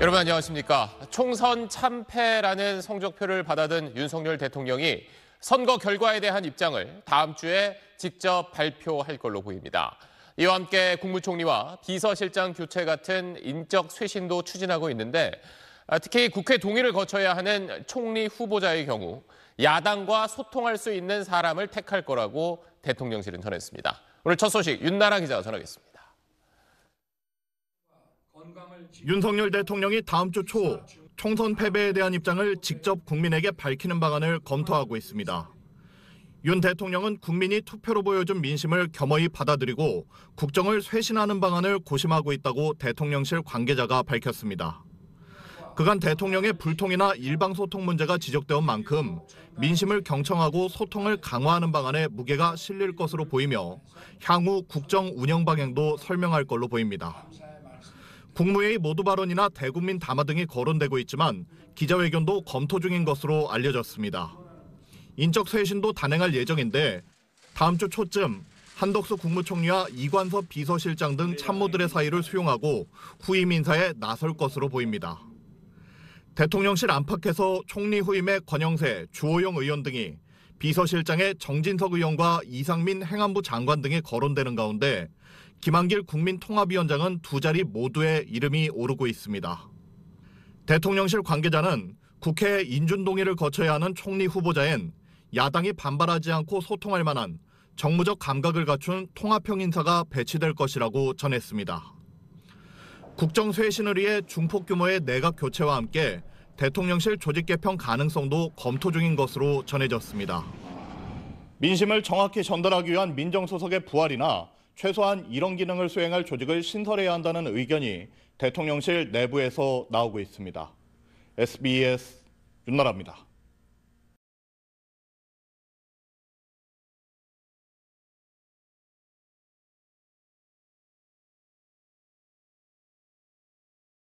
여러분 안녕하십니까. 총선 참패라는 성적표를 받아든 윤석열 대통령이 선거 결과에 대한 입장을 다음 주에 직접 발표할 걸로 보입니다. 이와 함께 국무총리와 비서실장 교체 같은 인적 쇄신도 추진하고 있는데 아, 특히 국회 동의를 거쳐야 하는 총리 후보자의 경우 야당과 소통할 수 있는 사람을 택할 거라고 대통령실은 전했습니다. 오늘 첫 소식 윤나라 기자가 전하겠습니다. 윤석열 대통령이 다음 주 초 총선 패배에 대한 입장을 직접 국민에게 밝히는 방안을 검토하고 있습니다. 윤 대통령은 국민이 투표로 보여준 민심을 겸허히 받아들이고 국정을 쇄신하는 방안을 고심하고 있다고 대통령실 관계자가 밝혔습니다. 그간 대통령의 불통이나 일방소통 문제가 지적되온 만큼 민심을 경청하고 소통을 강화하는 방안에 무게가 실릴 것으로 보이며 향후 국정 운영 방향도 설명할 걸로 보입니다. 국무회의 모두 발언이나 대국민 담화 등이 거론되고 있지만 기자회견도 검토 중인 것으로 알려졌습니다. 인적 쇄신도 단행할 예정인데 다음 주 초쯤 한덕수 국무총리와 이관섭 비서실장 등 참모들의 사이를 수용하고 후임 인사에 나설 것으로 보입니다. 대통령실 안팎에서 총리 후임의 권영세, 주호영 의원 등이 비서실장의 정진석 의원과 이상민 행안부 장관 등이 거론되는 가운데 김한길 국민통합위원장은 두 자리 모두의 이름이 오르고 있습니다. 대통령실 관계자는 국회 인준동의를 거쳐야 하는 총리 후보자엔 야당이 반발하지 않고 소통할 만한 정무적 감각을 갖춘 통합형 인사가 배치될 것이라고 전했습니다. 국정 쇄신을 위해 중폭 규모의 내각 교체와 함께 대통령실 조직 개편 가능성도 검토 중인 것으로 전해졌습니다. 민심을 정확히 전달하기 위한 민정소석의 부활이나 최소한 이런 기능을 수행할 조직을 신설해야 한다는 의견이 대통령실 내부에서 나오고 있습니다. SBS 윤나라입니다.